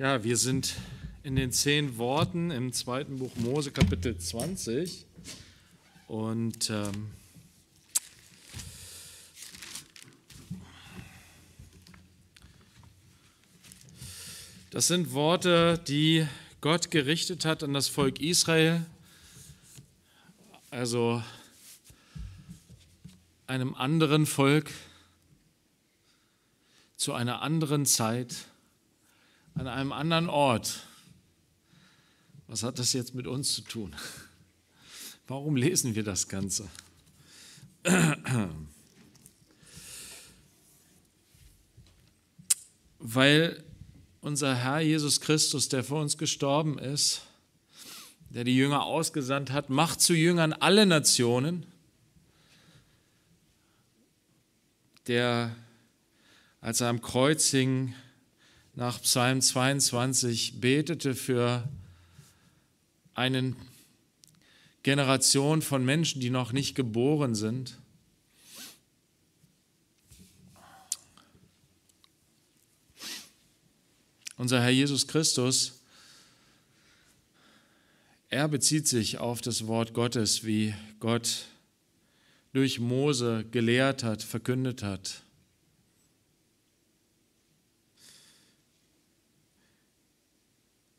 Ja, wir sind in den zehn Worten im zweiten Buch Mose, Kapitel 20. Und ähm, das sind Worte, die Gott gerichtet hat an das Volk Israel. Also einem anderen Volk zu einer anderen Zeit an einem anderen Ort. Was hat das jetzt mit uns zu tun? Warum lesen wir das Ganze? Weil unser Herr Jesus Christus, der vor uns gestorben ist, der die Jünger ausgesandt hat, macht zu Jüngern alle Nationen, der als er am Kreuz hing, nach Psalm 22 betete für eine Generation von Menschen, die noch nicht geboren sind. Unser Herr Jesus Christus, er bezieht sich auf das Wort Gottes, wie Gott durch Mose gelehrt hat, verkündet hat.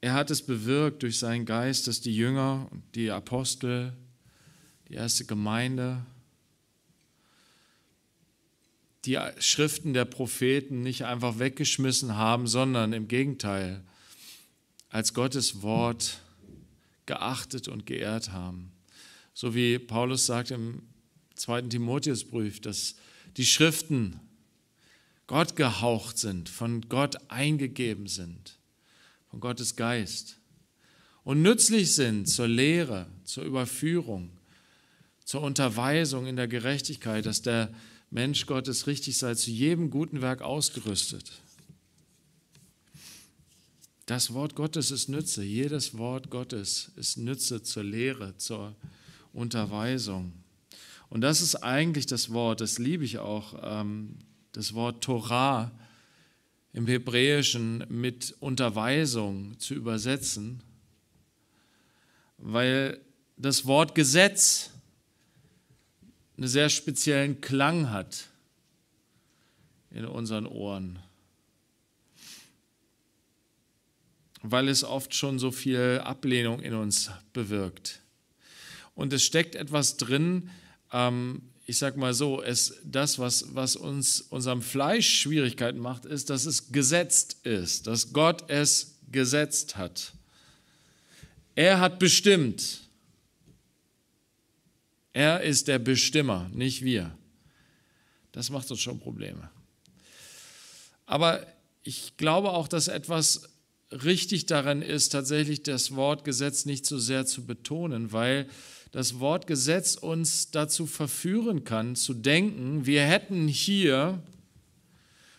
Er hat es bewirkt durch seinen Geist, dass die Jünger die Apostel, die erste Gemeinde, die Schriften der Propheten nicht einfach weggeschmissen haben, sondern im Gegenteil als Gottes Wort geachtet und geehrt haben. So wie Paulus sagt im zweiten Timotheusbrief, dass die Schriften Gott gehaucht sind, von Gott eingegeben sind von Gottes Geist und nützlich sind zur Lehre, zur Überführung, zur Unterweisung in der Gerechtigkeit, dass der Mensch Gottes richtig sei, zu jedem guten Werk ausgerüstet. Das Wort Gottes ist Nütze. Jedes Wort Gottes ist Nütze zur Lehre, zur Unterweisung. Und das ist eigentlich das Wort, das liebe ich auch, ähm, das Wort Torah im Hebräischen mit Unterweisung zu übersetzen, weil das Wort Gesetz einen sehr speziellen Klang hat in unseren Ohren, weil es oft schon so viel Ablehnung in uns bewirkt. Und es steckt etwas drin, ähm, ich sag mal so, es, das, was, was uns unserem Fleisch Schwierigkeiten macht, ist, dass es gesetzt ist, dass Gott es gesetzt hat. Er hat bestimmt. Er ist der Bestimmer, nicht wir. Das macht uns schon Probleme. Aber ich glaube auch, dass etwas richtig daran ist, tatsächlich das Wort Gesetz nicht so sehr zu betonen, weil das Wort Gesetz uns dazu verführen kann, zu denken, wir hätten hier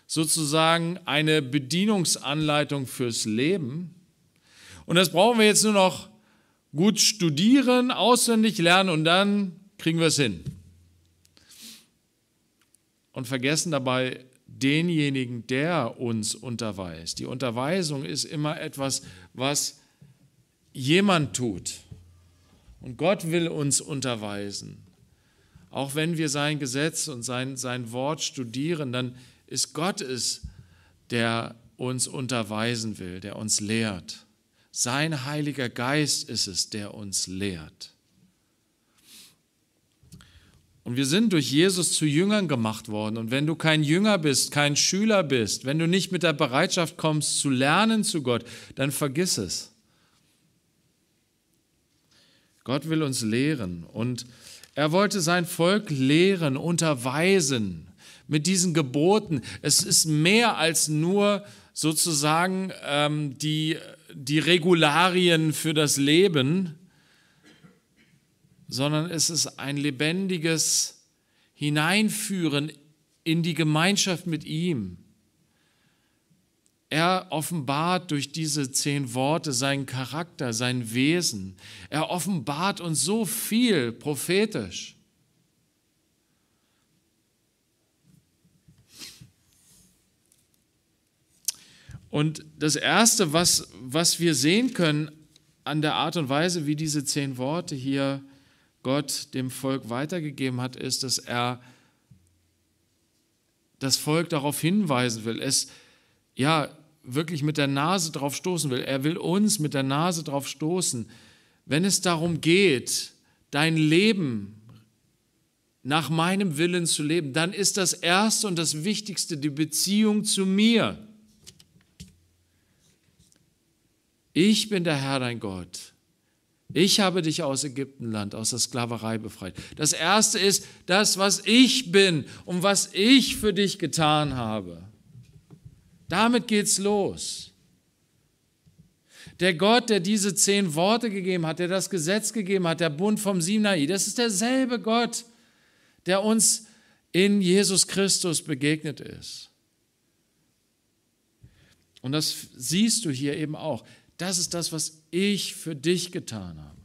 sozusagen eine Bedienungsanleitung fürs Leben. Und das brauchen wir jetzt nur noch gut studieren, auswendig lernen und dann kriegen wir es hin. Und vergessen dabei denjenigen, der uns unterweist. Die Unterweisung ist immer etwas, was jemand tut. Und Gott will uns unterweisen. Auch wenn wir sein Gesetz und sein, sein Wort studieren, dann ist Gott es, der uns unterweisen will, der uns lehrt. Sein Heiliger Geist ist es, der uns lehrt. Und wir sind durch Jesus zu Jüngern gemacht worden. Und wenn du kein Jünger bist, kein Schüler bist, wenn du nicht mit der Bereitschaft kommst zu lernen zu Gott, dann vergiss es. Gott will uns lehren und er wollte sein Volk lehren, unterweisen mit diesen Geboten. Es ist mehr als nur sozusagen ähm, die, die Regularien für das Leben, sondern es ist ein lebendiges Hineinführen in die Gemeinschaft mit ihm, er offenbart durch diese zehn Worte seinen Charakter, sein Wesen. Er offenbart uns so viel prophetisch. Und das Erste, was, was wir sehen können an der Art und Weise, wie diese zehn Worte hier Gott dem Volk weitergegeben hat, ist, dass er das Volk darauf hinweisen will. Es, ja, wirklich mit der Nase drauf stoßen will. Er will uns mit der Nase drauf stoßen. Wenn es darum geht, dein Leben nach meinem Willen zu leben, dann ist das Erste und das Wichtigste die Beziehung zu mir. Ich bin der Herr dein Gott. Ich habe dich aus Ägyptenland, aus der Sklaverei befreit. Das Erste ist das, was ich bin und was ich für dich getan habe. Damit geht's los. Der Gott, der diese zehn Worte gegeben hat, der das Gesetz gegeben hat, der Bund vom Sinai, das ist derselbe Gott, der uns in Jesus Christus begegnet ist. Und das siehst du hier eben auch. Das ist das, was ich für dich getan habe.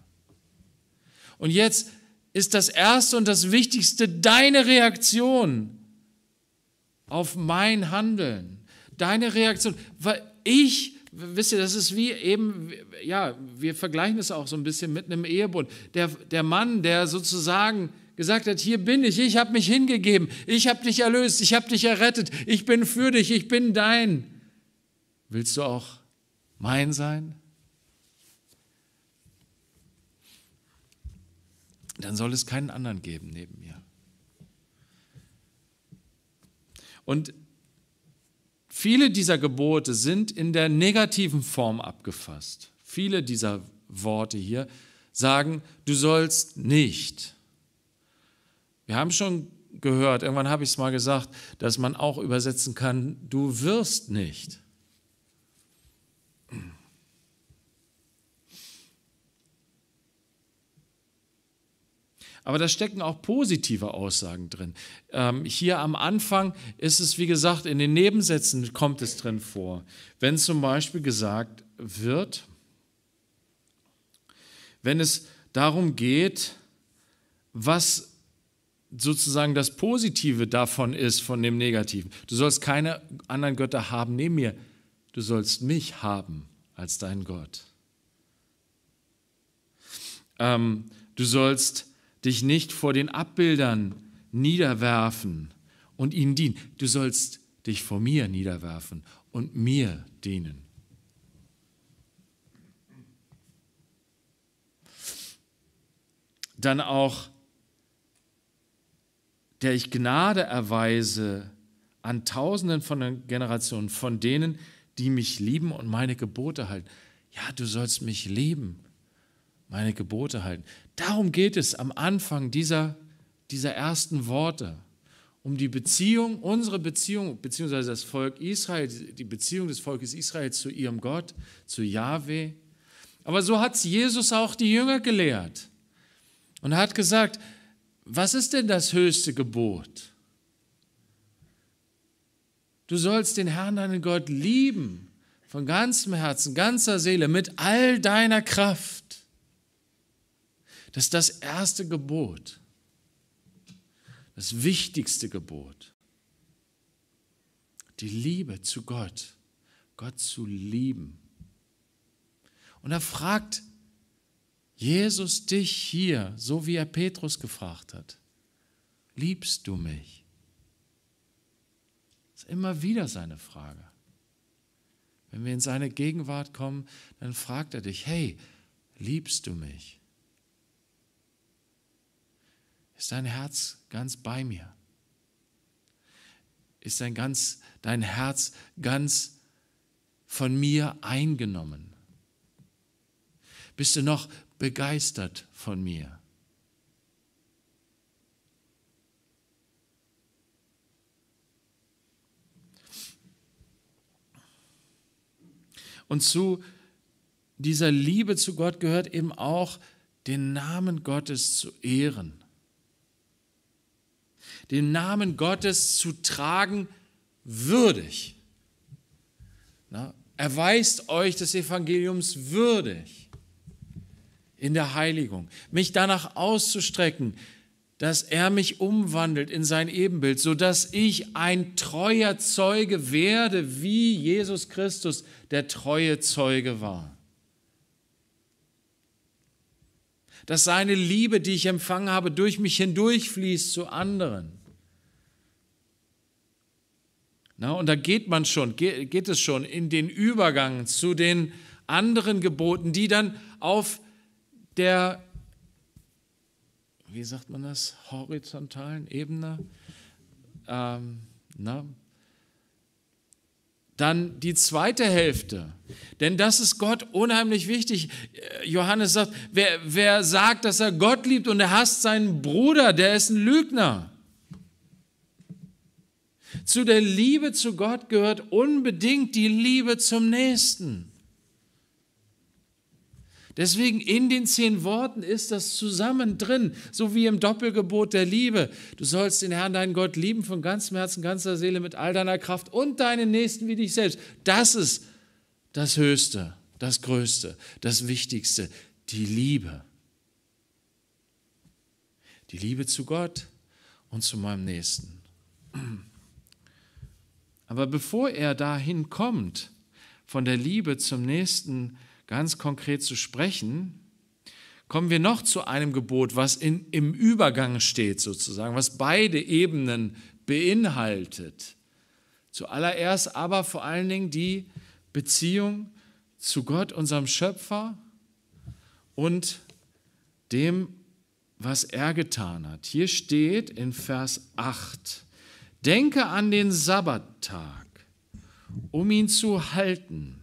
Und jetzt ist das Erste und das Wichtigste deine Reaktion auf mein Handeln deine Reaktion, weil ich, wisst ihr, das ist wie eben, ja, wir vergleichen es auch so ein bisschen mit einem Ehebund. Der, der Mann, der sozusagen gesagt hat, hier bin ich, ich habe mich hingegeben, ich habe dich erlöst, ich habe dich errettet, ich bin für dich, ich bin dein. Willst du auch mein sein? Dann soll es keinen anderen geben neben mir. Und Viele dieser Gebote sind in der negativen Form abgefasst. Viele dieser Worte hier sagen, du sollst nicht. Wir haben schon gehört, irgendwann habe ich es mal gesagt, dass man auch übersetzen kann, du wirst nicht. Aber da stecken auch positive Aussagen drin. Ähm, hier am Anfang ist es, wie gesagt, in den Nebensätzen kommt es drin vor. Wenn zum Beispiel gesagt wird, wenn es darum geht, was sozusagen das Positive davon ist, von dem Negativen. Du sollst keine anderen Götter haben neben mir. Du sollst mich haben als dein Gott. Ähm, du sollst dich nicht vor den Abbildern niederwerfen und ihnen dienen. Du sollst dich vor mir niederwerfen und mir dienen. Dann auch, der ich Gnade erweise an Tausenden von Generationen, von denen, die mich lieben und meine Gebote halten. Ja, du sollst mich lieben meine Gebote halten. Darum geht es am Anfang dieser, dieser ersten Worte. Um die Beziehung, unsere Beziehung, beziehungsweise das Volk Israel, die Beziehung des Volkes Israel zu ihrem Gott, zu Yahweh. Aber so hat Jesus auch die Jünger gelehrt und hat gesagt, was ist denn das höchste Gebot? Du sollst den Herrn, deinen Gott, lieben, von ganzem Herzen, ganzer Seele, mit all deiner Kraft. Das ist das erste Gebot, das wichtigste Gebot. Die Liebe zu Gott, Gott zu lieben. Und da fragt Jesus dich hier, so wie er Petrus gefragt hat, liebst du mich? Das ist immer wieder seine Frage. Wenn wir in seine Gegenwart kommen, dann fragt er dich, hey, liebst du mich? Ist dein Herz ganz bei mir? Ist dein, ganz, dein Herz ganz von mir eingenommen? Bist du noch begeistert von mir? Und zu dieser Liebe zu Gott gehört eben auch, den Namen Gottes zu ehren den Namen Gottes zu tragen, würdig. erweist euch des Evangeliums würdig in der Heiligung, mich danach auszustrecken, dass er mich umwandelt in sein Ebenbild, sodass ich ein treuer Zeuge werde, wie Jesus Christus der treue Zeuge war. dass seine Liebe, die ich empfangen habe, durch mich hindurchfließt zu anderen. Na, und da geht man schon, geht, geht es schon in den Übergang zu den anderen Geboten, die dann auf der, wie sagt man das, horizontalen Ebene, ähm, na, dann die zweite Hälfte. Denn das ist Gott unheimlich wichtig. Äh, Johannes sagt, wer, wer sagt, dass er Gott liebt und er hasst seinen Bruder, der ist ein Lügner. Zu der Liebe zu Gott gehört unbedingt die Liebe zum Nächsten. Deswegen in den zehn Worten ist das zusammen drin, so wie im Doppelgebot der Liebe. Du sollst den Herrn, deinen Gott, lieben von ganzem Herzen, ganzer Seele, mit all deiner Kraft und deinen Nächsten wie dich selbst. Das ist das Höchste, das Größte, das Wichtigste, die Liebe. Die Liebe zu Gott und zu meinem Nächsten. Aber bevor er dahin kommt, von der Liebe zum Nächsten, ganz konkret zu sprechen, kommen wir noch zu einem Gebot, was in, im Übergang steht sozusagen, was beide Ebenen beinhaltet. Zuallererst aber vor allen Dingen die Beziehung zu Gott, unserem Schöpfer und dem, was er getan hat. Hier steht in Vers 8, denke an den Sabbattag, um ihn zu halten.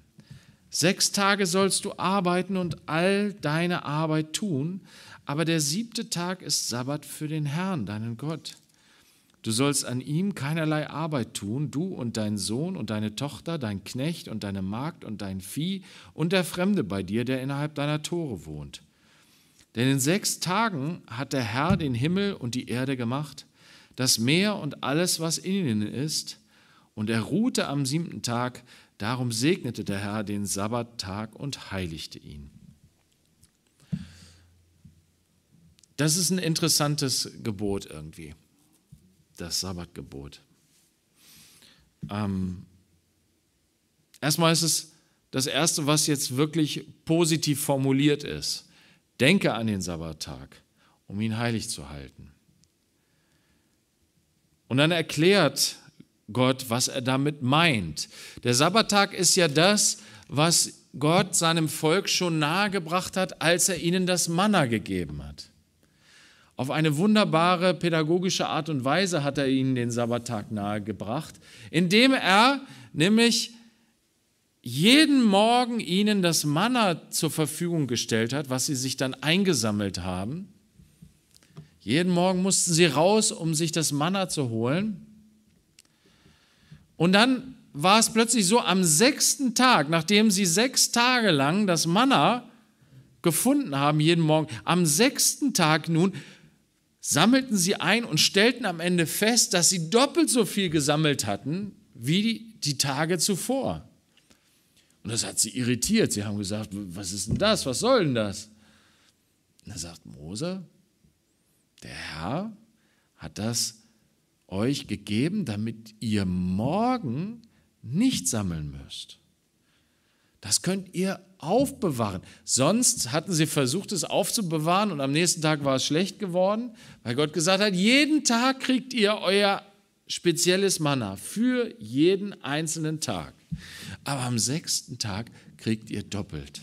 Sechs Tage sollst du arbeiten und all deine Arbeit tun, aber der siebte Tag ist Sabbat für den Herrn, deinen Gott. Du sollst an ihm keinerlei Arbeit tun, du und dein Sohn und deine Tochter, dein Knecht und deine Magd und dein Vieh und der Fremde bei dir, der innerhalb deiner Tore wohnt. Denn in sechs Tagen hat der Herr den Himmel und die Erde gemacht, das Meer und alles, was in ihnen ist, und er ruhte am siebten Tag, Darum segnete der Herr den Sabbattag und heiligte ihn. Das ist ein interessantes Gebot irgendwie, das Sabbatgebot. Ähm, erstmal ist es das Erste, was jetzt wirklich positiv formuliert ist. Denke an den Sabbattag, um ihn heilig zu halten. Und dann erklärt Gott, was er damit meint. Der Sabbattag ist ja das, was Gott seinem Volk schon nahegebracht hat, als er ihnen das Manna gegeben hat. Auf eine wunderbare pädagogische Art und Weise hat er ihnen den Sabbattag nahegebracht, indem er nämlich jeden Morgen ihnen das Manna zur Verfügung gestellt hat, was sie sich dann eingesammelt haben. Jeden Morgen mussten sie raus, um sich das Manna zu holen. Und dann war es plötzlich so, am sechsten Tag, nachdem sie sechs Tage lang das Manna gefunden haben, jeden Morgen, am sechsten Tag nun sammelten sie ein und stellten am Ende fest, dass sie doppelt so viel gesammelt hatten wie die, die Tage zuvor. Und das hat sie irritiert. Sie haben gesagt, was ist denn das? Was soll denn das? Und da sagt Mose, der Herr hat das euch gegeben, damit ihr morgen nicht sammeln müsst. Das könnt ihr aufbewahren. Sonst hatten sie versucht, es aufzubewahren und am nächsten Tag war es schlecht geworden, weil Gott gesagt hat, jeden Tag kriegt ihr euer spezielles Manna für jeden einzelnen Tag. Aber am sechsten Tag kriegt ihr doppelt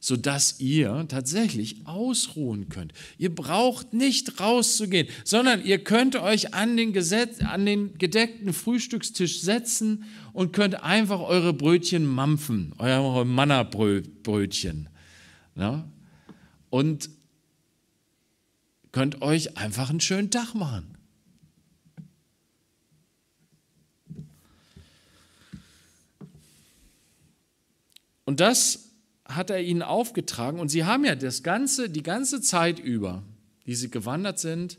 sodass ihr tatsächlich ausruhen könnt. Ihr braucht nicht rauszugehen, sondern ihr könnt euch an den, Gesetz, an den gedeckten Frühstückstisch setzen und könnt einfach eure Brötchen mampfen, euer Mannerbrötchen. Ja? Ne? Und könnt euch einfach einen schönen Tag machen. Und das hat er ihnen aufgetragen und sie haben ja das ganze, die ganze Zeit über, die sie gewandert sind,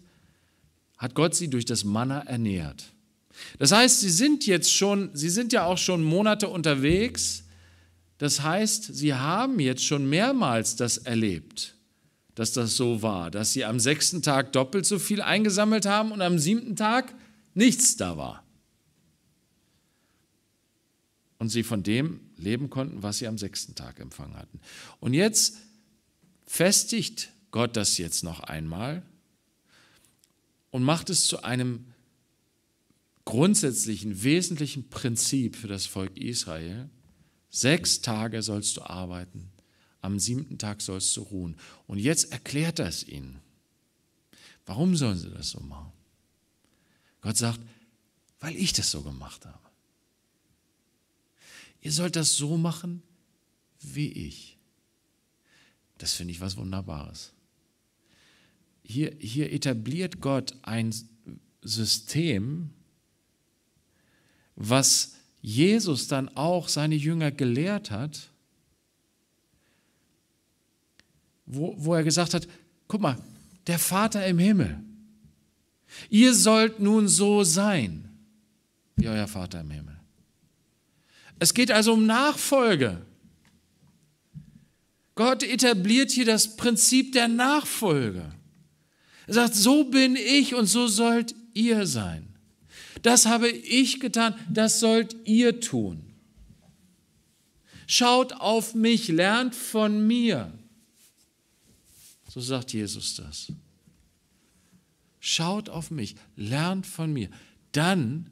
hat Gott sie durch das Manna ernährt. Das heißt, sie sind jetzt schon, sie sind ja auch schon Monate unterwegs. Das heißt, sie haben jetzt schon mehrmals das erlebt, dass das so war, dass sie am sechsten Tag doppelt so viel eingesammelt haben und am siebten Tag nichts da war und sie von dem leben konnten, was sie am sechsten Tag empfangen hatten. Und jetzt festigt Gott das jetzt noch einmal und macht es zu einem grundsätzlichen, wesentlichen Prinzip für das Volk Israel. Sechs Tage sollst du arbeiten, am siebten Tag sollst du ruhen. Und jetzt erklärt er es ihnen. Warum sollen sie das so machen? Gott sagt, weil ich das so gemacht habe. Ihr sollt das so machen wie ich. Das finde ich was Wunderbares. Hier, hier etabliert Gott ein System, was Jesus dann auch seine Jünger gelehrt hat, wo, wo er gesagt hat, guck mal, der Vater im Himmel, ihr sollt nun so sein wie euer Vater im Himmel. Es geht also um Nachfolge. Gott etabliert hier das Prinzip der Nachfolge. Er sagt, so bin ich und so sollt ihr sein. Das habe ich getan, das sollt ihr tun. Schaut auf mich, lernt von mir. So sagt Jesus das. Schaut auf mich, lernt von mir. Dann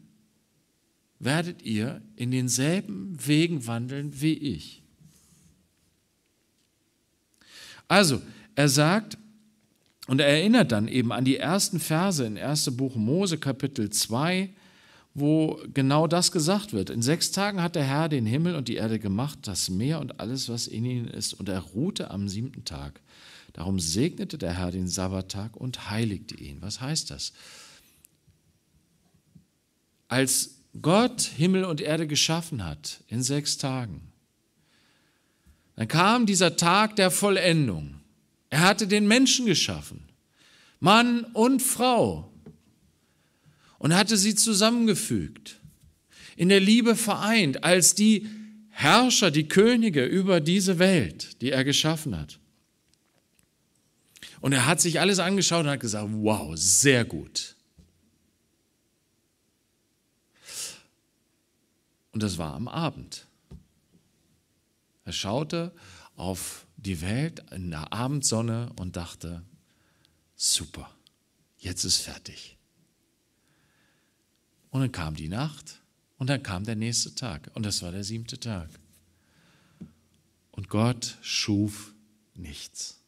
werdet ihr in denselben Wegen wandeln wie ich. Also, er sagt, und er erinnert dann eben an die ersten Verse in 1. Buch Mose Kapitel 2, wo genau das gesagt wird. In sechs Tagen hat der Herr den Himmel und die Erde gemacht, das Meer und alles, was in ihnen ist, und er ruhte am siebten Tag. Darum segnete der Herr den Sabbattag und heiligte ihn. Was heißt das? Als Gott Himmel und Erde geschaffen hat in sechs Tagen. Dann kam dieser Tag der Vollendung. Er hatte den Menschen geschaffen, Mann und Frau, und hatte sie zusammengefügt, in der Liebe vereint, als die Herrscher, die Könige über diese Welt, die er geschaffen hat. Und er hat sich alles angeschaut und hat gesagt, wow, sehr gut. Und das war am Abend. Er schaute auf die Welt in der Abendsonne und dachte, super, jetzt ist fertig. Und dann kam die Nacht und dann kam der nächste Tag und das war der siebte Tag. Und Gott schuf nichts.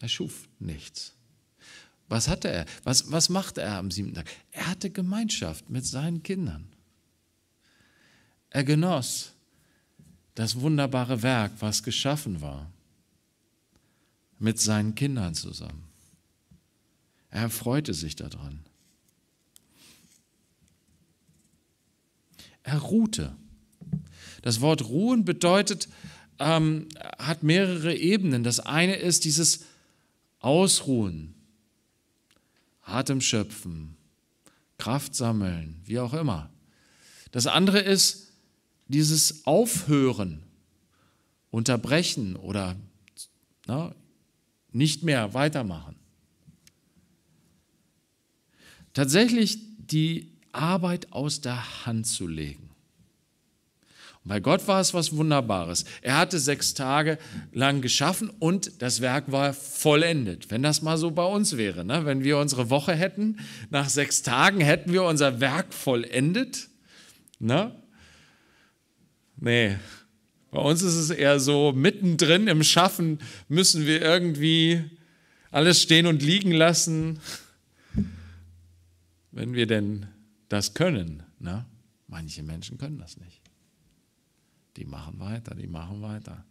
Er schuf nichts. Was hatte er? Was, was machte er am siebten Tag? Er hatte Gemeinschaft mit seinen Kindern. Er genoss das wunderbare Werk, was geschaffen war, mit seinen Kindern zusammen. Er erfreute sich daran. Er ruhte. Das Wort ruhen bedeutet, ähm, hat mehrere Ebenen. Das eine ist dieses Ausruhen, Atem schöpfen, Kraft sammeln, wie auch immer. Das andere ist dieses Aufhören, unterbrechen oder na, nicht mehr weitermachen. Tatsächlich die Arbeit aus der Hand zu legen. Bei Gott war es was Wunderbares. Er hatte sechs Tage lang geschaffen und das Werk war vollendet. Wenn das mal so bei uns wäre, ne? wenn wir unsere Woche hätten, nach sechs Tagen hätten wir unser Werk vollendet. Ne? Nee, bei uns ist es eher so, mittendrin im Schaffen müssen wir irgendwie alles stehen und liegen lassen, wenn wir denn das können. Ne? Manche Menschen können das nicht. Die machen weiter, die machen weiter.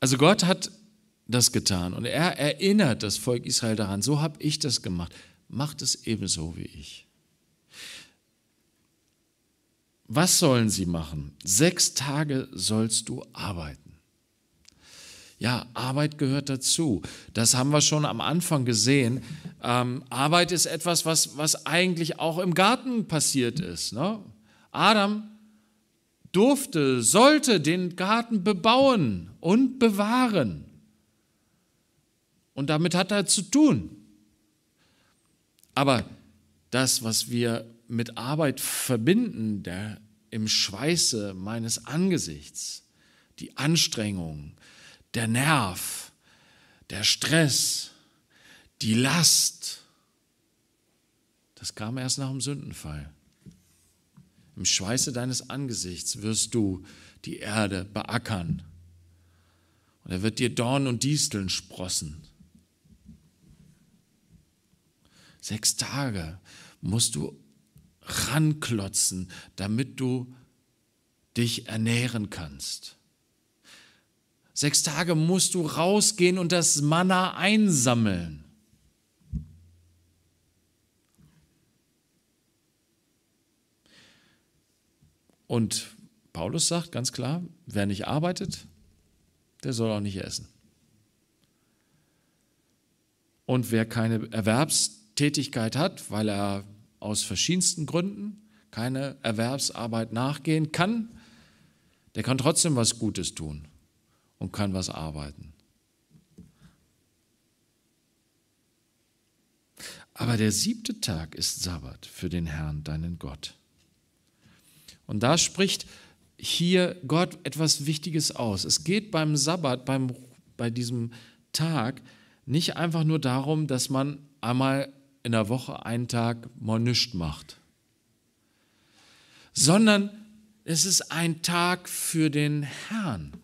Also Gott hat das getan und er erinnert das Volk Israel daran, so habe ich das gemacht, macht es ebenso wie ich. Was sollen sie machen? Sechs Tage sollst du arbeiten. Ja, Arbeit gehört dazu. Das haben wir schon am Anfang gesehen. Ähm, Arbeit ist etwas, was, was eigentlich auch im Garten passiert ist. Ne? Adam durfte, sollte den Garten bebauen und bewahren. Und damit hat er zu tun. Aber das, was wir mit Arbeit verbinden, der im Schweiße meines Angesichts, die Anstrengungen, der Nerv, der Stress, die Last, das kam erst nach dem Sündenfall. Im Schweiße deines Angesichts wirst du die Erde beackern. Und er wird dir Dorn und Disteln sprossen. Sechs Tage musst du ranklotzen, damit du dich ernähren kannst. Sechs Tage musst du rausgehen und das Manna einsammeln. Und Paulus sagt ganz klar, wer nicht arbeitet, der soll auch nicht essen. Und wer keine Erwerbstätigkeit hat, weil er aus verschiedensten Gründen keine Erwerbsarbeit nachgehen kann, der kann trotzdem was Gutes tun und kann was arbeiten. Aber der siebte Tag ist Sabbat für den Herrn, deinen Gott. Und da spricht hier Gott etwas Wichtiges aus. Es geht beim Sabbat, beim, bei diesem Tag, nicht einfach nur darum, dass man einmal in der Woche einen Tag mal nichts macht, sondern es ist ein Tag für den Herrn.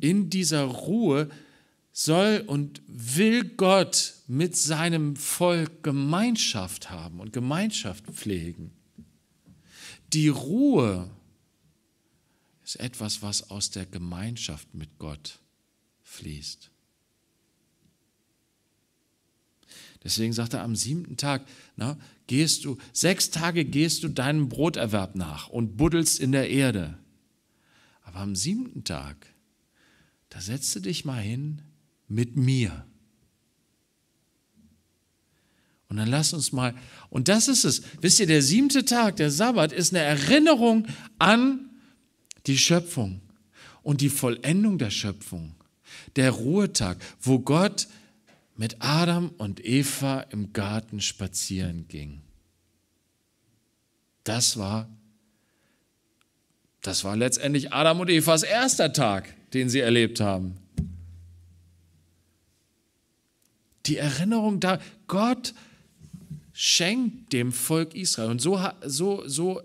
in dieser Ruhe soll und will Gott mit seinem Volk Gemeinschaft haben und Gemeinschaft pflegen. Die Ruhe ist etwas, was aus der Gemeinschaft mit Gott fließt. Deswegen sagt er am siebten Tag, na, gehst du, sechs Tage gehst du deinem Broterwerb nach und buddelst in der Erde. Aber am siebten Tag da setze dich mal hin mit mir. Und dann lass uns mal, und das ist es, wisst ihr, der siebte Tag, der Sabbat, ist eine Erinnerung an die Schöpfung und die Vollendung der Schöpfung. Der Ruhetag, wo Gott mit Adam und Eva im Garten spazieren ging. Das war, das war letztendlich Adam und Evas erster Tag den sie erlebt haben. Die Erinnerung da, Gott schenkt dem Volk Israel. Und so, so, so äh,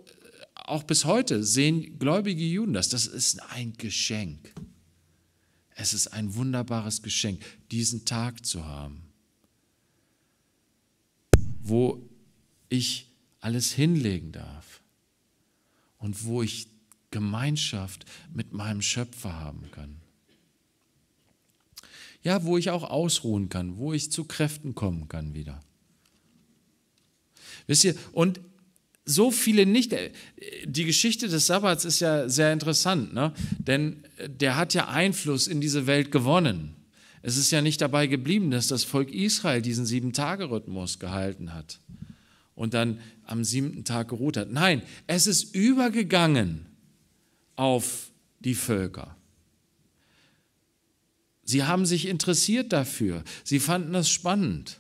auch bis heute sehen gläubige Juden das. Das ist ein Geschenk. Es ist ein wunderbares Geschenk, diesen Tag zu haben, wo ich alles hinlegen darf und wo ich Gemeinschaft mit meinem Schöpfer haben kann. Ja, wo ich auch ausruhen kann, wo ich zu Kräften kommen kann wieder. Wisst ihr, und so viele nicht. Äh, die Geschichte des Sabbats ist ja sehr interessant, ne? denn äh, der hat ja Einfluss in diese Welt gewonnen. Es ist ja nicht dabei geblieben, dass das Volk Israel diesen Sieben-Tage-Rhythmus gehalten hat und dann am siebten Tag geruht hat. Nein, es ist übergegangen auf die Völker. Sie haben sich interessiert dafür, sie fanden das spannend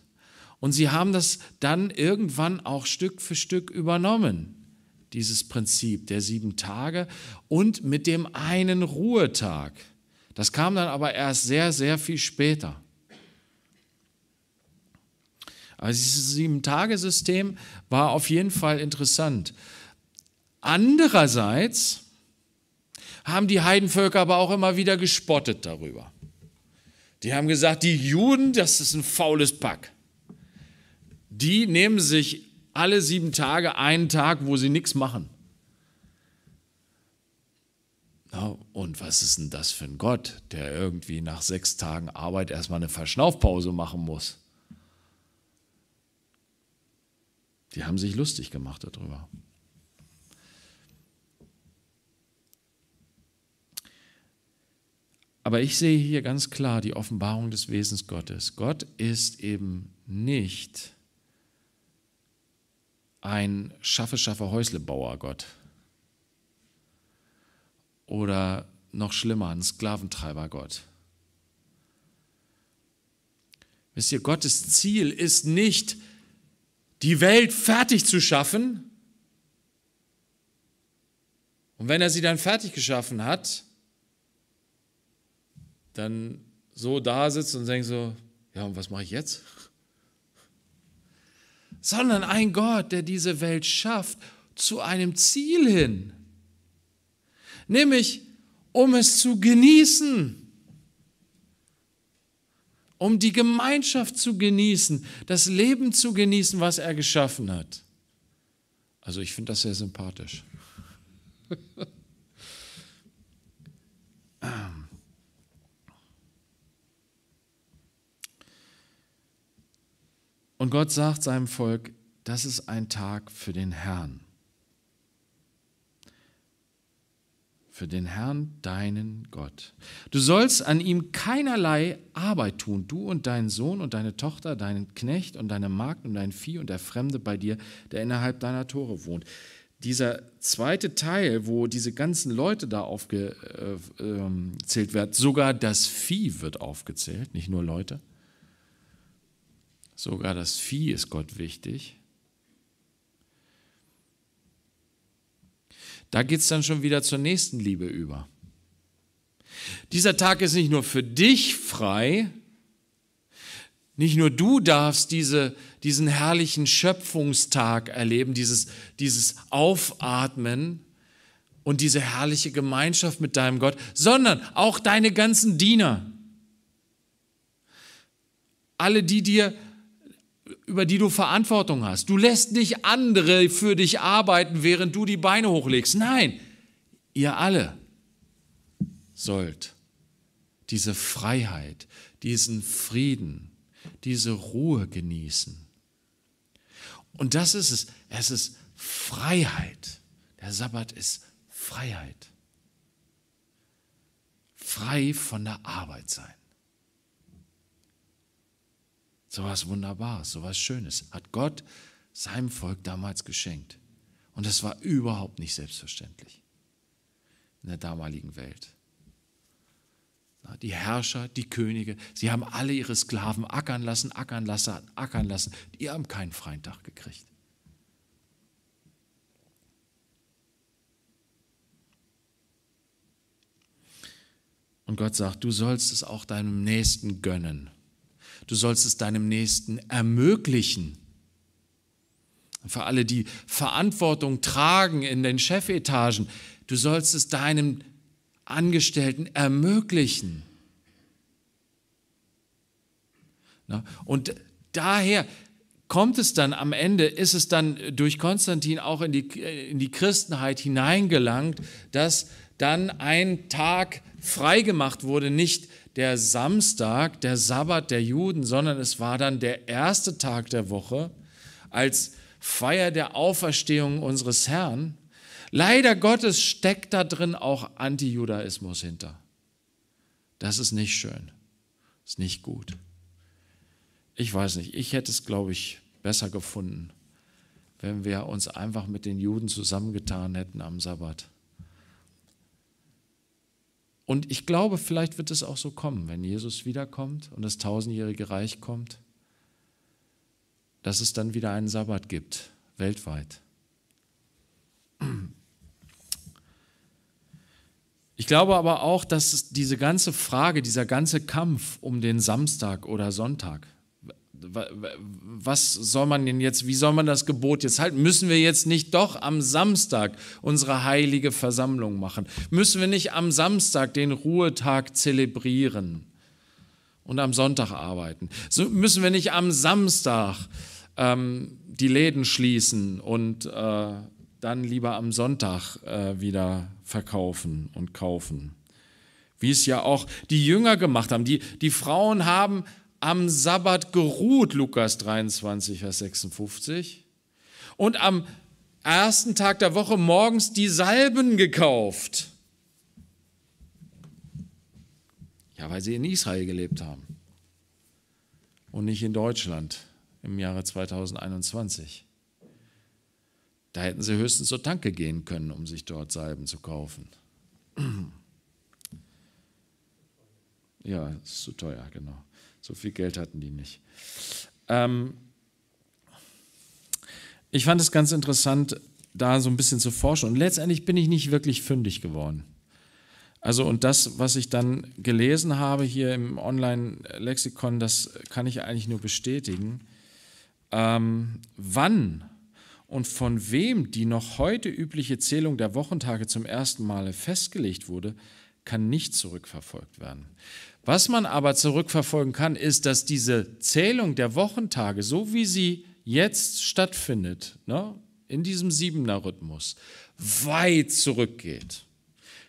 und sie haben das dann irgendwann auch Stück für Stück übernommen, dieses Prinzip der sieben Tage und mit dem einen Ruhetag. Das kam dann aber erst sehr, sehr viel später. Also dieses Sieben-Tage-System war auf jeden Fall interessant. Andererseits haben die Heidenvölker aber auch immer wieder gespottet darüber. Die haben gesagt, die Juden, das ist ein faules Pack. Die nehmen sich alle sieben Tage einen Tag, wo sie nichts machen. und was ist denn das für ein Gott, der irgendwie nach sechs Tagen Arbeit erstmal eine Verschnaufpause machen muss? Die haben sich lustig gemacht darüber. Aber ich sehe hier ganz klar die Offenbarung des Wesens Gottes. Gott ist eben nicht ein schaffe, schaffe Häuslebauer Gott oder noch schlimmer, ein Sklaventreiber Gott. Wisst ihr, Gottes Ziel ist nicht, die Welt fertig zu schaffen. Und wenn er sie dann fertig geschaffen hat, dann so da sitzt und denkt so, ja, und was mache ich jetzt? Sondern ein Gott, der diese Welt schafft zu einem Ziel hin, nämlich um es zu genießen, um die Gemeinschaft zu genießen, das Leben zu genießen, was er geschaffen hat. Also ich finde das sehr sympathisch. Ähm. Und Gott sagt seinem Volk, das ist ein Tag für den Herrn. Für den Herrn, deinen Gott. Du sollst an ihm keinerlei Arbeit tun, du und dein Sohn und deine Tochter, deinen Knecht und deine Magd und dein Vieh und der Fremde bei dir, der innerhalb deiner Tore wohnt. Dieser zweite Teil, wo diese ganzen Leute da aufgezählt werden, sogar das Vieh wird aufgezählt, nicht nur Leute Sogar das Vieh ist Gott wichtig. Da geht es dann schon wieder zur nächsten Liebe über. Dieser Tag ist nicht nur für dich frei, nicht nur du darfst diese, diesen herrlichen Schöpfungstag erleben, dieses, dieses Aufatmen und diese herrliche Gemeinschaft mit deinem Gott, sondern auch deine ganzen Diener. Alle, die dir über die du Verantwortung hast. Du lässt nicht andere für dich arbeiten, während du die Beine hochlegst. Nein, ihr alle sollt diese Freiheit, diesen Frieden, diese Ruhe genießen. Und das ist es. Es ist Freiheit. Der Sabbat ist Freiheit. Frei von der Arbeit sein. So was Wunderbares, so was Schönes hat Gott seinem Volk damals geschenkt. Und das war überhaupt nicht selbstverständlich in der damaligen Welt. Die Herrscher, die Könige, sie haben alle ihre Sklaven ackern lassen, ackern lassen, ackern lassen. Die haben keinen freien Tag gekriegt. Und Gott sagt, du sollst es auch deinem Nächsten gönnen du sollst es deinem Nächsten ermöglichen. Für alle, die Verantwortung tragen in den Chefetagen, du sollst es deinem Angestellten ermöglichen. Und daher kommt es dann am Ende, ist es dann durch Konstantin auch in die, in die Christenheit hineingelangt, dass dann ein Tag freigemacht wurde, nicht der Samstag, der Sabbat der Juden, sondern es war dann der erste Tag der Woche als Feier der Auferstehung unseres Herrn. Leider Gottes steckt da drin auch Antijudaismus hinter. Das ist nicht schön. Ist nicht gut. Ich weiß nicht, ich hätte es, glaube ich, besser gefunden, wenn wir uns einfach mit den Juden zusammengetan hätten am Sabbat und ich glaube, vielleicht wird es auch so kommen, wenn Jesus wiederkommt und das tausendjährige Reich kommt, dass es dann wieder einen Sabbat gibt, weltweit. Ich glaube aber auch, dass diese ganze Frage, dieser ganze Kampf um den Samstag oder Sonntag, was soll man denn jetzt, wie soll man das Gebot jetzt halten? Müssen wir jetzt nicht doch am Samstag unsere heilige Versammlung machen? Müssen wir nicht am Samstag den Ruhetag zelebrieren und am Sonntag arbeiten? So müssen wir nicht am Samstag ähm, die Läden schließen und äh, dann lieber am Sonntag äh, wieder verkaufen und kaufen? Wie es ja auch die Jünger gemacht haben. Die, die Frauen haben am Sabbat geruht, Lukas 23, Vers 56, und am ersten Tag der Woche morgens die Salben gekauft. Ja, weil sie in Israel gelebt haben und nicht in Deutschland im Jahre 2021. Da hätten sie höchstens zur Tanke gehen können, um sich dort Salben zu kaufen. Ja, ist zu teuer, genau. So viel Geld hatten die nicht. Ähm ich fand es ganz interessant, da so ein bisschen zu forschen. Und letztendlich bin ich nicht wirklich fündig geworden. Also und das, was ich dann gelesen habe hier im Online-Lexikon, das kann ich eigentlich nur bestätigen. Ähm, wann und von wem die noch heute übliche Zählung der Wochentage zum ersten Male festgelegt wurde, kann nicht zurückverfolgt werden. Was man aber zurückverfolgen kann, ist, dass diese Zählung der Wochentage, so wie sie jetzt stattfindet, ne, in diesem siebener Rhythmus, weit zurückgeht.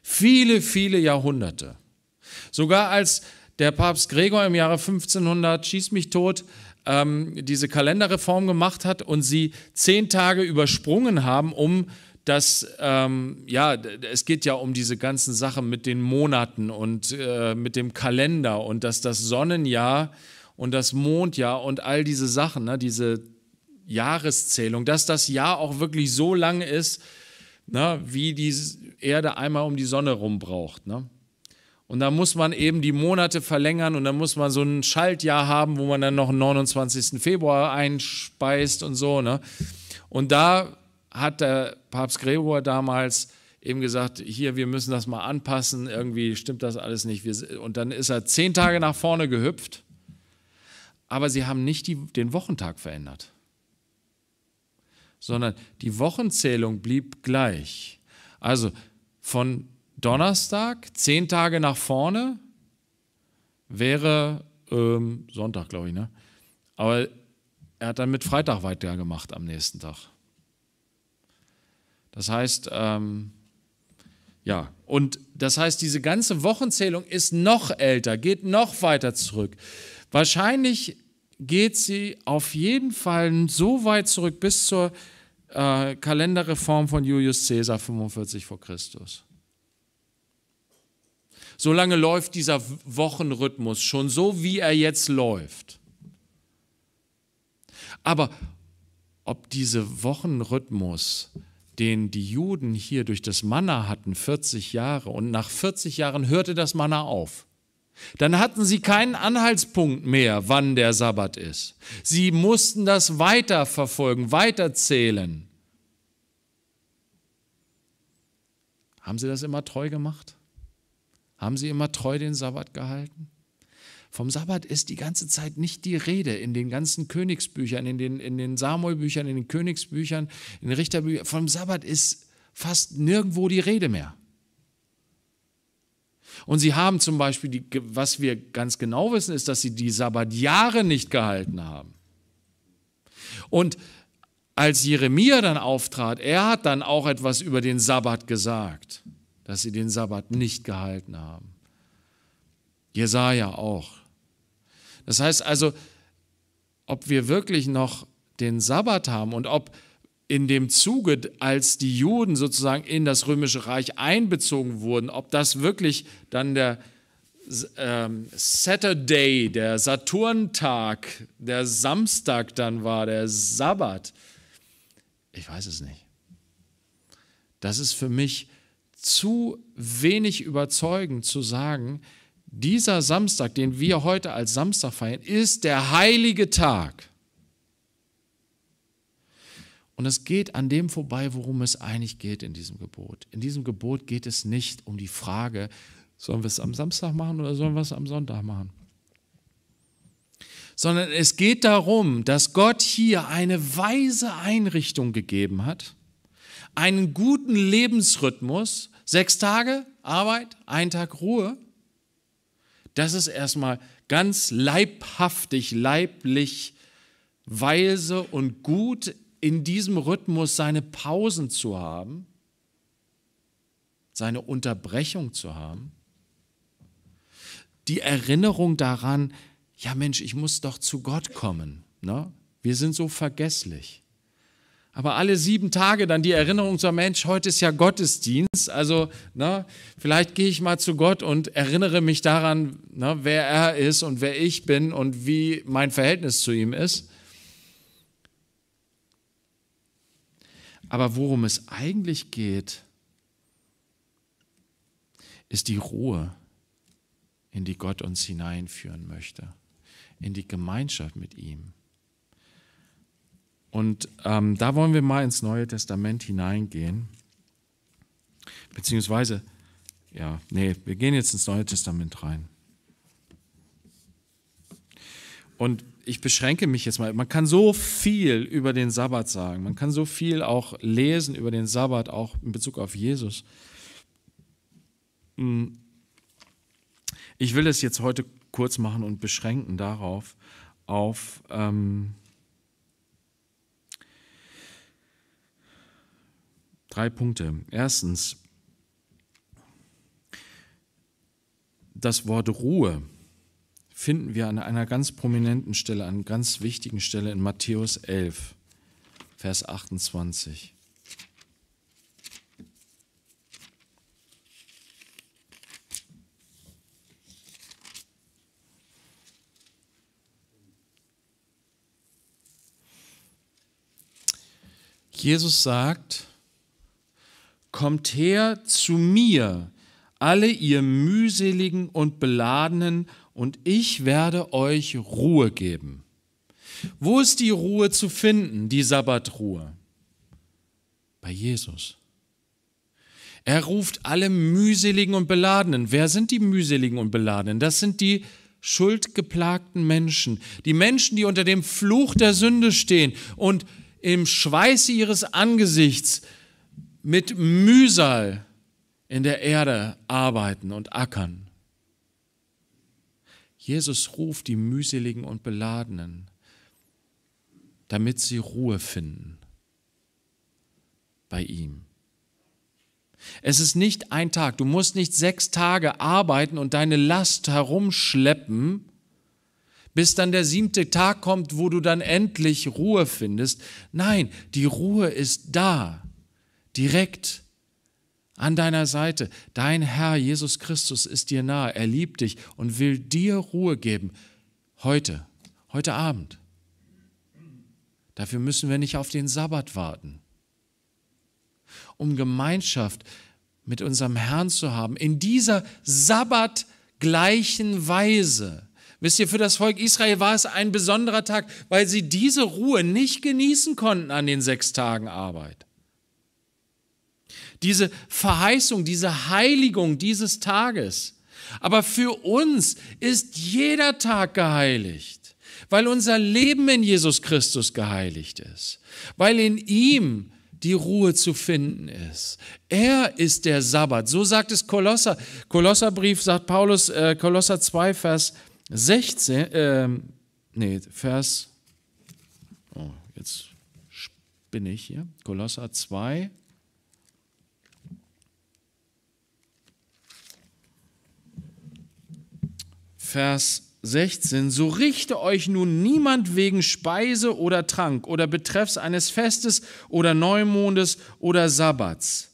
Viele, viele Jahrhunderte. Sogar als der Papst Gregor im Jahre 1500, schieß mich tot, ähm, diese Kalenderreform gemacht hat und sie zehn Tage übersprungen haben, um dass ähm, ja, es geht ja um diese ganzen Sachen mit den Monaten und äh, mit dem Kalender und dass das Sonnenjahr und das Mondjahr und all diese Sachen, ne, diese Jahreszählung, dass das Jahr auch wirklich so lang ist, ne, wie die Erde einmal um die Sonne rum braucht. Ne? Und da muss man eben die Monate verlängern und da muss man so ein Schaltjahr haben, wo man dann noch den 29. Februar einspeist und so. Ne? Und da hat der Papst Gregor damals eben gesagt, hier, wir müssen das mal anpassen, irgendwie stimmt das alles nicht. Und dann ist er zehn Tage nach vorne gehüpft, aber sie haben nicht die, den Wochentag verändert, sondern die Wochenzählung blieb gleich. Also von Donnerstag, zehn Tage nach vorne, wäre ähm, Sonntag, glaube ich, ne? Aber er hat dann mit Freitag weitergemacht am nächsten Tag. Das heißt, ähm, ja, und das heißt, diese ganze Wochenzählung ist noch älter, geht noch weiter zurück. Wahrscheinlich geht sie auf jeden Fall so weit zurück bis zur äh, Kalenderreform von Julius Caesar 45 vor Christus. So lange läuft dieser Wochenrhythmus schon so, wie er jetzt läuft. Aber ob dieser Wochenrhythmus den die Juden hier durch das Manna hatten, 40 Jahre. Und nach 40 Jahren hörte das Manna auf. Dann hatten sie keinen Anhaltspunkt mehr, wann der Sabbat ist. Sie mussten das weiterverfolgen, weiterzählen. Haben sie das immer treu gemacht? Haben sie immer treu den Sabbat gehalten? Vom Sabbat ist die ganze Zeit nicht die Rede in den ganzen Königsbüchern, in den, in den Samuelbüchern, in den Königsbüchern, in den Richterbüchern. Vom Sabbat ist fast nirgendwo die Rede mehr. Und sie haben zum Beispiel, die, was wir ganz genau wissen, ist, dass sie die Sabbatjahre nicht gehalten haben. Und als Jeremia dann auftrat, er hat dann auch etwas über den Sabbat gesagt, dass sie den Sabbat nicht gehalten haben. Jesaja auch. Das heißt also, ob wir wirklich noch den Sabbat haben und ob in dem Zuge, als die Juden sozusagen in das römische Reich einbezogen wurden, ob das wirklich dann der ähm, Saturday, der Saturntag, der Samstag dann war, der Sabbat. Ich weiß es nicht. Das ist für mich zu wenig überzeugend zu sagen, dieser Samstag, den wir heute als Samstag feiern, ist der heilige Tag. Und es geht an dem vorbei, worum es eigentlich geht in diesem Gebot. In diesem Gebot geht es nicht um die Frage, sollen wir es am Samstag machen oder sollen wir es am Sonntag machen? Sondern es geht darum, dass Gott hier eine weise Einrichtung gegeben hat, einen guten Lebensrhythmus, sechs Tage Arbeit, ein Tag Ruhe, das ist erstmal ganz leibhaftig, leiblich, weise und gut in diesem Rhythmus seine Pausen zu haben, seine Unterbrechung zu haben. Die Erinnerung daran, ja Mensch, ich muss doch zu Gott kommen. Ne? Wir sind so vergesslich aber alle sieben Tage dann die Erinnerung so, Mensch, heute ist ja Gottesdienst, also na, ne, vielleicht gehe ich mal zu Gott und erinnere mich daran, na, ne, wer er ist und wer ich bin und wie mein Verhältnis zu ihm ist. Aber worum es eigentlich geht, ist die Ruhe, in die Gott uns hineinführen möchte, in die Gemeinschaft mit ihm. Und ähm, da wollen wir mal ins Neue Testament hineingehen. Beziehungsweise, ja, nee, wir gehen jetzt ins Neue Testament rein. Und ich beschränke mich jetzt mal. Man kann so viel über den Sabbat sagen. Man kann so viel auch lesen über den Sabbat, auch in Bezug auf Jesus. Hm. Ich will es jetzt heute kurz machen und beschränken darauf, auf ähm, Drei Punkte. Erstens, das Wort Ruhe finden wir an einer ganz prominenten Stelle, an einer ganz wichtigen Stelle in Matthäus 11, Vers 28. Jesus sagt, Kommt her zu mir, alle ihr mühseligen und beladenen, und ich werde euch Ruhe geben. Wo ist die Ruhe zu finden, die Sabbatruhe? Bei Jesus. Er ruft alle mühseligen und beladenen. Wer sind die mühseligen und beladenen? Das sind die schuldgeplagten Menschen, die Menschen, die unter dem Fluch der Sünde stehen und im Schweiße ihres Angesichts äh, mit Mühsal in der Erde arbeiten und ackern. Jesus ruft die mühseligen und beladenen, damit sie Ruhe finden bei ihm. Es ist nicht ein Tag. Du musst nicht sechs Tage arbeiten und deine Last herumschleppen, bis dann der siebte Tag kommt, wo du dann endlich Ruhe findest. Nein, die Ruhe ist da direkt an deiner Seite. Dein Herr Jesus Christus ist dir nahe, er liebt dich und will dir Ruhe geben. Heute, heute Abend. Dafür müssen wir nicht auf den Sabbat warten. Um Gemeinschaft mit unserem Herrn zu haben, in dieser sabbatgleichen Weise. Wisst ihr, für das Volk Israel war es ein besonderer Tag, weil sie diese Ruhe nicht genießen konnten an den sechs Tagen Arbeit diese Verheißung, diese Heiligung dieses Tages. Aber für uns ist jeder Tag geheiligt, weil unser Leben in Jesus Christus geheiligt ist, weil in ihm die Ruhe zu finden ist. Er ist der Sabbat. So sagt es Kolosser. Kolosserbrief sagt Paulus, äh, Kolosser 2, Vers 16, äh, nee, Vers, oh, jetzt bin ich hier, Kolosser 2, Vers 16, so richte euch nun niemand wegen Speise oder Trank oder betreffs eines Festes oder Neumondes oder Sabbats,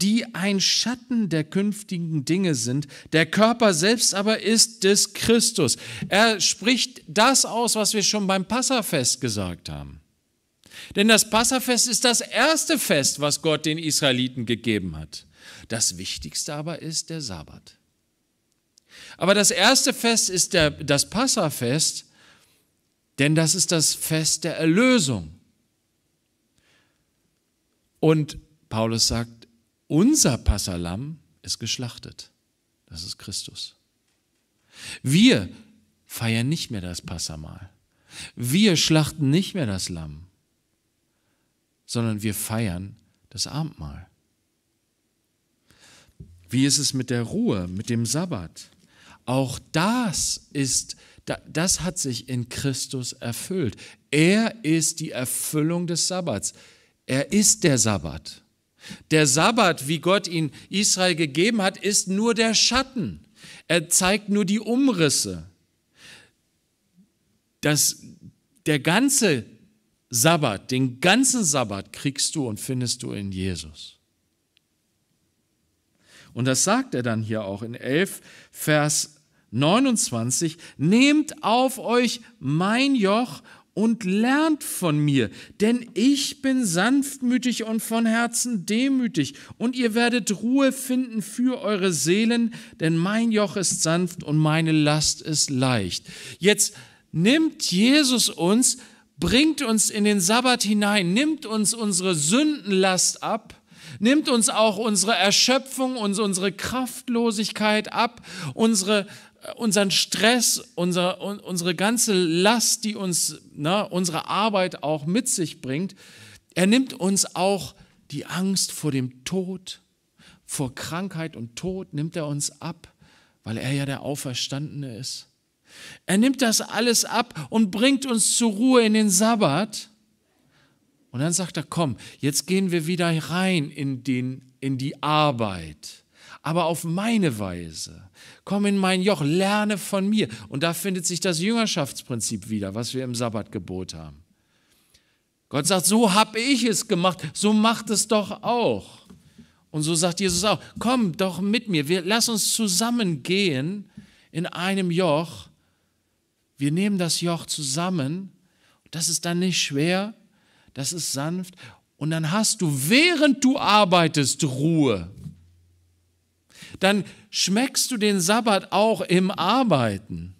die ein Schatten der künftigen Dinge sind, der Körper selbst aber ist des Christus. Er spricht das aus, was wir schon beim Passafest gesagt haben. Denn das Passafest ist das erste Fest, was Gott den Israeliten gegeben hat. Das Wichtigste aber ist der Sabbat. Aber das erste Fest ist der, das Passafest, denn das ist das Fest der Erlösung. Und Paulus sagt, unser Passalam ist geschlachtet. Das ist Christus. Wir feiern nicht mehr das Passamal. Wir schlachten nicht mehr das Lamm, sondern wir feiern das Abendmahl. Wie ist es mit der Ruhe, mit dem Sabbat? Auch das ist, das hat sich in Christus erfüllt. Er ist die Erfüllung des Sabbats. Er ist der Sabbat. Der Sabbat, wie Gott ihn Israel gegeben hat, ist nur der Schatten. Er zeigt nur die Umrisse. Das, der ganze Sabbat, den ganzen Sabbat kriegst du und findest du in Jesus. Und das sagt er dann hier auch in 11, Vers 29, nehmt auf euch mein Joch und lernt von mir, denn ich bin sanftmütig und von Herzen demütig, und ihr werdet Ruhe finden für eure Seelen, denn mein Joch ist sanft und meine Last ist leicht. Jetzt nimmt Jesus uns, bringt uns in den Sabbat hinein, nimmt uns unsere Sündenlast ab, nimmt uns auch unsere Erschöpfung, und unsere Kraftlosigkeit ab, unsere unseren Stress, unser, unsere ganze Last, die uns ne, unsere Arbeit auch mit sich bringt. Er nimmt uns auch die Angst vor dem Tod, vor Krankheit und Tod, nimmt er uns ab, weil er ja der Auferstandene ist. Er nimmt das alles ab und bringt uns zur Ruhe in den Sabbat. Und dann sagt er, komm, jetzt gehen wir wieder rein in, den, in die Arbeit aber auf meine Weise. Komm in mein Joch, lerne von mir. Und da findet sich das Jüngerschaftsprinzip wieder, was wir im Sabbatgebot haben. Gott sagt, so habe ich es gemacht, so macht es doch auch. Und so sagt Jesus auch, komm doch mit mir, wir, lass uns zusammen gehen in einem Joch. Wir nehmen das Joch zusammen. Das ist dann nicht schwer, das ist sanft. Und dann hast du, während du arbeitest, Ruhe dann schmeckst du den Sabbat auch im Arbeiten.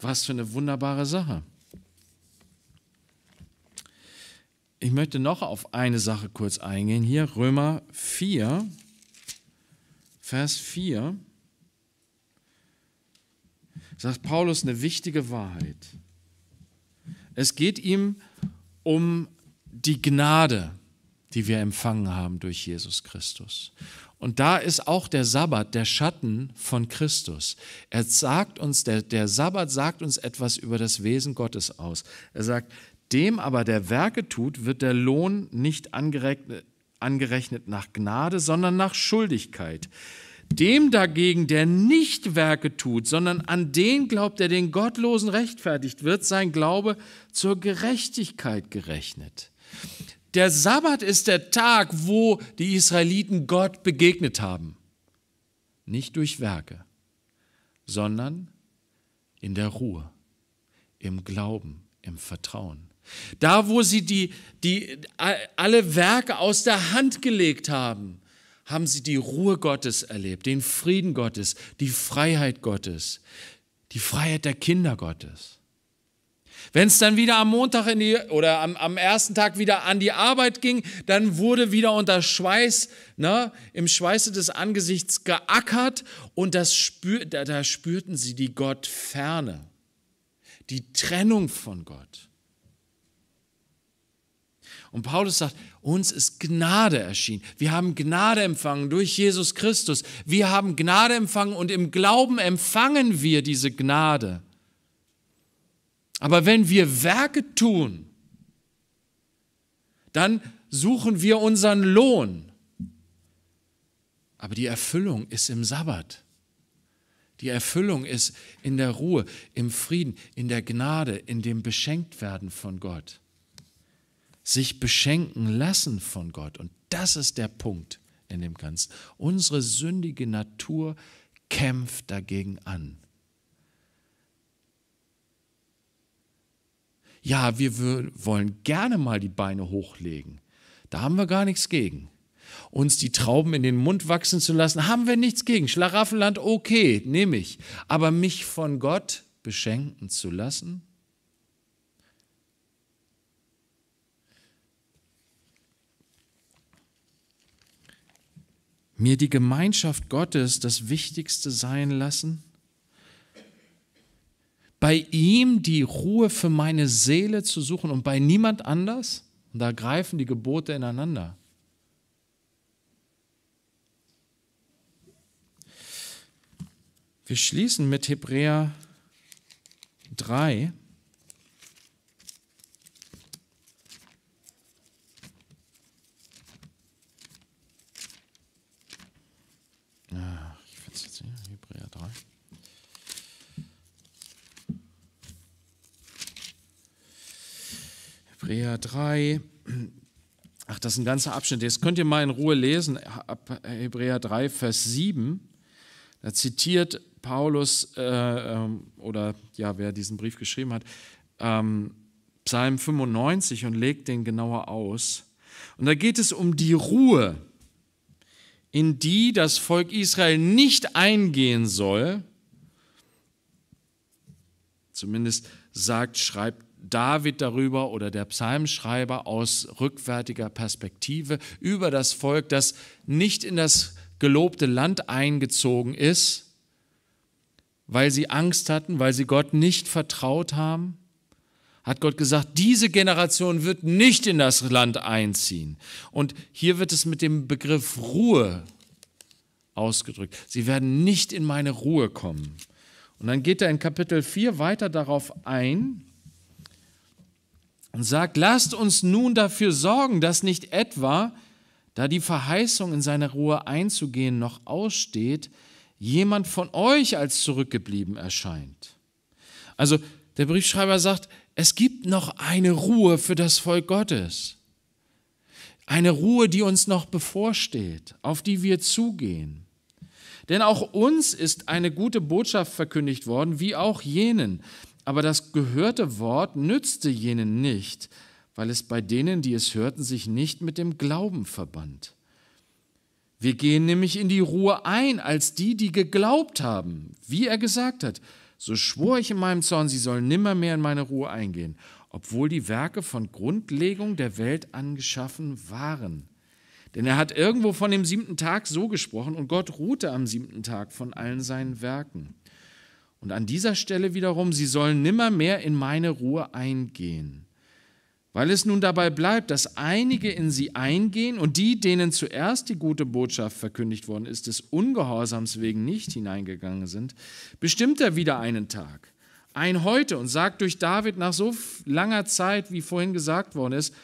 Was für eine wunderbare Sache. Ich möchte noch auf eine Sache kurz eingehen. Hier Römer 4, Vers 4, sagt Paulus eine wichtige Wahrheit. Es geht ihm um die Gnade, die wir empfangen haben durch Jesus Christus. Und da ist auch der Sabbat der Schatten von Christus. Er sagt uns, der, der Sabbat sagt uns etwas über das Wesen Gottes aus. Er sagt, dem aber der Werke tut, wird der Lohn nicht angerechnet, angerechnet nach Gnade, sondern nach Schuldigkeit. Dem dagegen, der nicht Werke tut, sondern an den glaubt, der den Gottlosen rechtfertigt, wird sein Glaube zur Gerechtigkeit gerechnet. Der Sabbat ist der Tag, wo die Israeliten Gott begegnet haben. Nicht durch Werke, sondern in der Ruhe, im Glauben, im Vertrauen. Da, wo sie die, die, alle Werke aus der Hand gelegt haben, haben sie die Ruhe Gottes erlebt, den Frieden Gottes, die Freiheit Gottes, die Freiheit der Kinder Gottes. Wenn es dann wieder am Montag in die, oder am, am ersten Tag wieder an die Arbeit ging, dann wurde wieder unter Schweiß, ne, im Schweiße des Angesichts geackert und das spür, da, da spürten sie die Gottferne, die Trennung von Gott. Und Paulus sagt, uns ist Gnade erschienen. Wir haben Gnade empfangen durch Jesus Christus. Wir haben Gnade empfangen und im Glauben empfangen wir diese Gnade. Aber wenn wir Werke tun, dann suchen wir unseren Lohn. Aber die Erfüllung ist im Sabbat. Die Erfüllung ist in der Ruhe, im Frieden, in der Gnade, in dem Beschenktwerden von Gott. Sich beschenken lassen von Gott. Und das ist der Punkt in dem Ganzen. Unsere sündige Natur kämpft dagegen an. ja, wir wollen gerne mal die Beine hochlegen. Da haben wir gar nichts gegen. Uns die Trauben in den Mund wachsen zu lassen, haben wir nichts gegen. Schlaraffenland, okay, nehme ich. Aber mich von Gott beschenken zu lassen? Mir die Gemeinschaft Gottes das Wichtigste sein lassen? bei ihm die Ruhe für meine Seele zu suchen und bei niemand anders? Und da greifen die Gebote ineinander. Wir schließen mit Hebräer 3. Hebräer 3. Ach, das ist ein ganzer Abschnitt. Das könnt ihr mal in Ruhe lesen, ab Hebräer 3, Vers 7. Da zitiert Paulus äh, ähm, oder ja, wer diesen Brief geschrieben hat, ähm, Psalm 95 und legt den genauer aus. Und da geht es um die Ruhe, in die das Volk Israel nicht eingehen soll. Zumindest sagt, schreibt David darüber oder der Psalmschreiber aus rückwärtiger Perspektive über das Volk, das nicht in das gelobte Land eingezogen ist, weil sie Angst hatten, weil sie Gott nicht vertraut haben, hat Gott gesagt, diese Generation wird nicht in das Land einziehen. Und hier wird es mit dem Begriff Ruhe ausgedrückt. Sie werden nicht in meine Ruhe kommen. Und dann geht er in Kapitel 4 weiter darauf ein, und sagt, lasst uns nun dafür sorgen, dass nicht etwa, da die Verheißung in seine Ruhe einzugehen noch aussteht, jemand von euch als zurückgeblieben erscheint. Also der Briefschreiber sagt, es gibt noch eine Ruhe für das Volk Gottes. Eine Ruhe, die uns noch bevorsteht, auf die wir zugehen. Denn auch uns ist eine gute Botschaft verkündigt worden, wie auch jenen. Aber das gehörte Wort nützte jenen nicht, weil es bei denen, die es hörten, sich nicht mit dem Glauben verband. Wir gehen nämlich in die Ruhe ein, als die, die geglaubt haben, wie er gesagt hat. So schwor ich in meinem Zorn, sie sollen nimmermehr in meine Ruhe eingehen, obwohl die Werke von Grundlegung der Welt angeschaffen waren. Denn er hat irgendwo von dem siebten Tag so gesprochen und Gott ruhte am siebten Tag von allen seinen Werken. Und an dieser Stelle wiederum, sie sollen nimmermehr in meine Ruhe eingehen. Weil es nun dabei bleibt, dass einige in sie eingehen und die, denen zuerst die gute Botschaft verkündigt worden ist, des Ungehorsams wegen nicht hineingegangen sind, bestimmt er wieder einen Tag, ein heute und sagt durch David nach so langer Zeit, wie vorhin gesagt worden ist,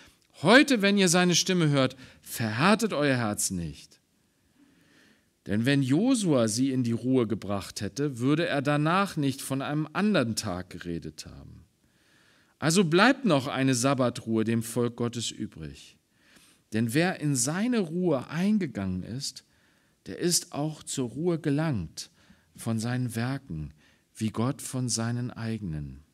heute, wenn ihr seine Stimme hört, verhärtet euer Herz nicht. Denn wenn Josua sie in die Ruhe gebracht hätte, würde er danach nicht von einem anderen Tag geredet haben. Also bleibt noch eine Sabbatruhe dem Volk Gottes übrig. Denn wer in seine Ruhe eingegangen ist, der ist auch zur Ruhe gelangt von seinen Werken, wie Gott von seinen eigenen.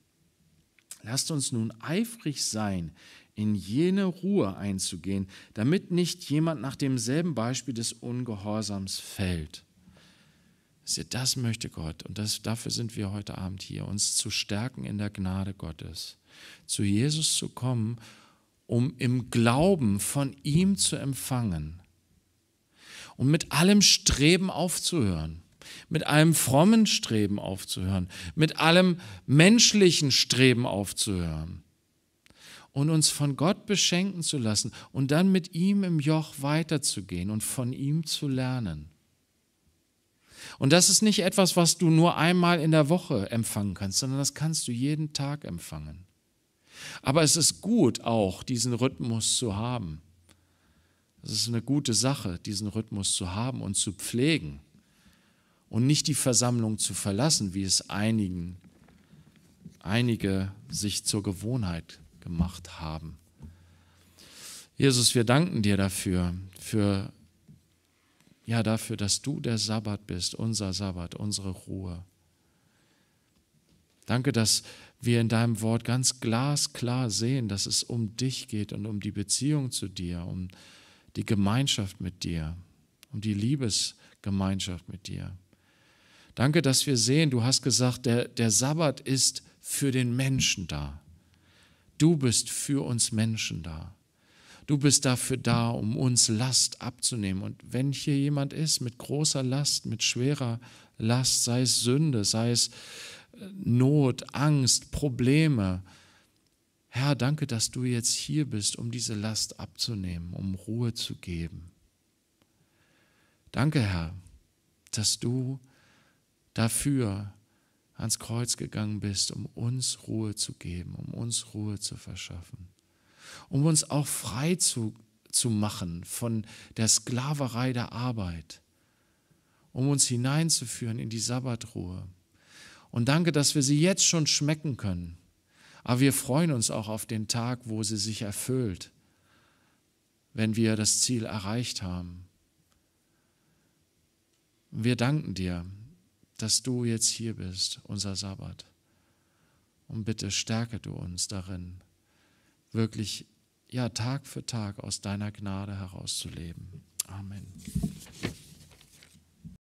Lasst uns nun eifrig sein in jene Ruhe einzugehen, damit nicht jemand nach demselben Beispiel des Ungehorsams fällt. Das möchte Gott und das, dafür sind wir heute Abend hier, uns zu stärken in der Gnade Gottes, zu Jesus zu kommen, um im Glauben von ihm zu empfangen und mit allem Streben aufzuhören mit allem frommen Streben aufzuhören, mit allem menschlichen Streben aufzuhören, und uns von Gott beschenken zu lassen und dann mit ihm im Joch weiterzugehen und von ihm zu lernen. Und das ist nicht etwas, was du nur einmal in der Woche empfangen kannst, sondern das kannst du jeden Tag empfangen. Aber es ist gut auch, diesen Rhythmus zu haben. Es ist eine gute Sache, diesen Rhythmus zu haben und zu pflegen und nicht die Versammlung zu verlassen, wie es einigen, einige sich zur Gewohnheit gemacht haben. Jesus, wir danken dir dafür, für, ja, dafür, dass du der Sabbat bist, unser Sabbat, unsere Ruhe. Danke, dass wir in deinem Wort ganz glasklar sehen, dass es um dich geht und um die Beziehung zu dir, um die Gemeinschaft mit dir, um die Liebesgemeinschaft mit dir. Danke, dass wir sehen, du hast gesagt, der, der Sabbat ist für den Menschen da. Du bist für uns Menschen da. Du bist dafür da, um uns Last abzunehmen. Und wenn hier jemand ist mit großer Last, mit schwerer Last, sei es Sünde, sei es äh, Not, Angst, Probleme, Herr, danke, dass du jetzt hier bist, um diese Last abzunehmen, um Ruhe zu geben. Danke, Herr, dass du dafür ans Kreuz gegangen bist, um uns Ruhe zu geben, um uns Ruhe zu verschaffen, um uns auch frei zu, zu machen von der Sklaverei der Arbeit, um uns hineinzuführen in die Sabbatruhe. Und danke, dass wir sie jetzt schon schmecken können. Aber wir freuen uns auch auf den Tag, wo sie sich erfüllt, wenn wir das Ziel erreicht haben. Wir danken dir, dass du jetzt hier bist, unser Sabbat. Und bitte stärke du uns darin, wirklich ja, Tag für Tag aus deiner Gnade herauszuleben. Amen.